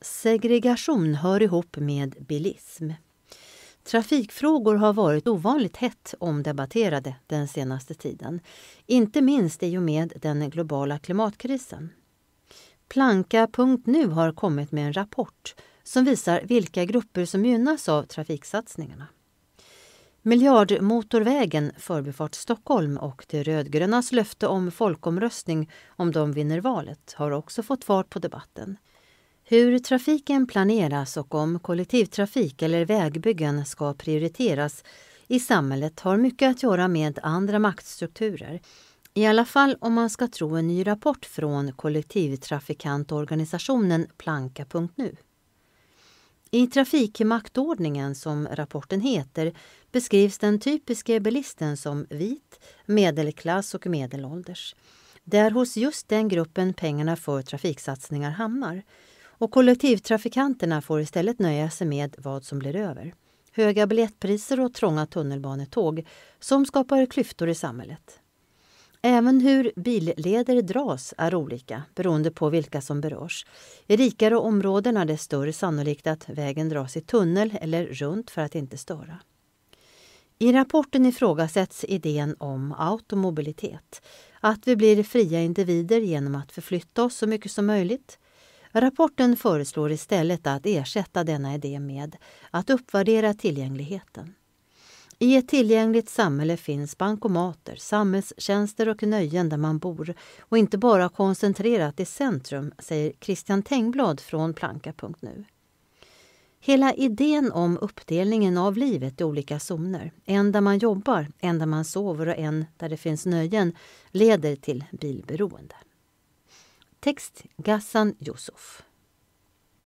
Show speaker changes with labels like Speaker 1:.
Speaker 1: Segregation hör ihop med bilism. Trafikfrågor har varit ovanligt hett omdebatterade den senaste tiden. Inte minst i och med den globala klimatkrisen. Planka.nu har kommit med en rapport som visar vilka grupper som gynnas av trafiksatsningarna. Miljardmotorvägen Förbifart Stockholm och de rödgrönas löfte om folkomröstning om de vinner valet har också fått fart på debatten. Hur trafiken planeras och om kollektivtrafik eller vägbyggen ska prioriteras i samhället har mycket att göra med andra maktstrukturer. I alla fall om man ska tro en ny rapport från kollektivtrafikantorganisationen Planka.nu. I Trafikmaktordningen, som rapporten heter, beskrivs den typiske bilisten som vit, medelklass och medelålders. Det är hos just den gruppen pengarna för trafiksatsningar hamnar. Och kollektivtrafikanterna får istället nöja sig med vad som blir över. Höga biljettpriser och trånga tunnelbanetåg som skapar klyftor i samhället. Även hur billeder dras är olika beroende på vilka som berörs. I rikare områden är det större sannolikt att vägen dras i tunnel eller runt för att inte störa. I rapporten ifrågasätts idén om automobilitet. Att vi blir fria individer genom att förflytta oss så mycket som möjligt. Rapporten föreslår istället att ersätta denna idé med att uppvärdera tillgängligheten. I ett tillgängligt samhälle finns bankomater, samhällstjänster och nöjen där man bor och inte bara koncentrerat i centrum, säger Christian Tengblad från Planka.nu. Hela idén om uppdelningen av livet i olika zoner, en där man jobbar, en där man sover och en där det finns nöjen, leder till bilberoende. Text Ghassan Yusuf.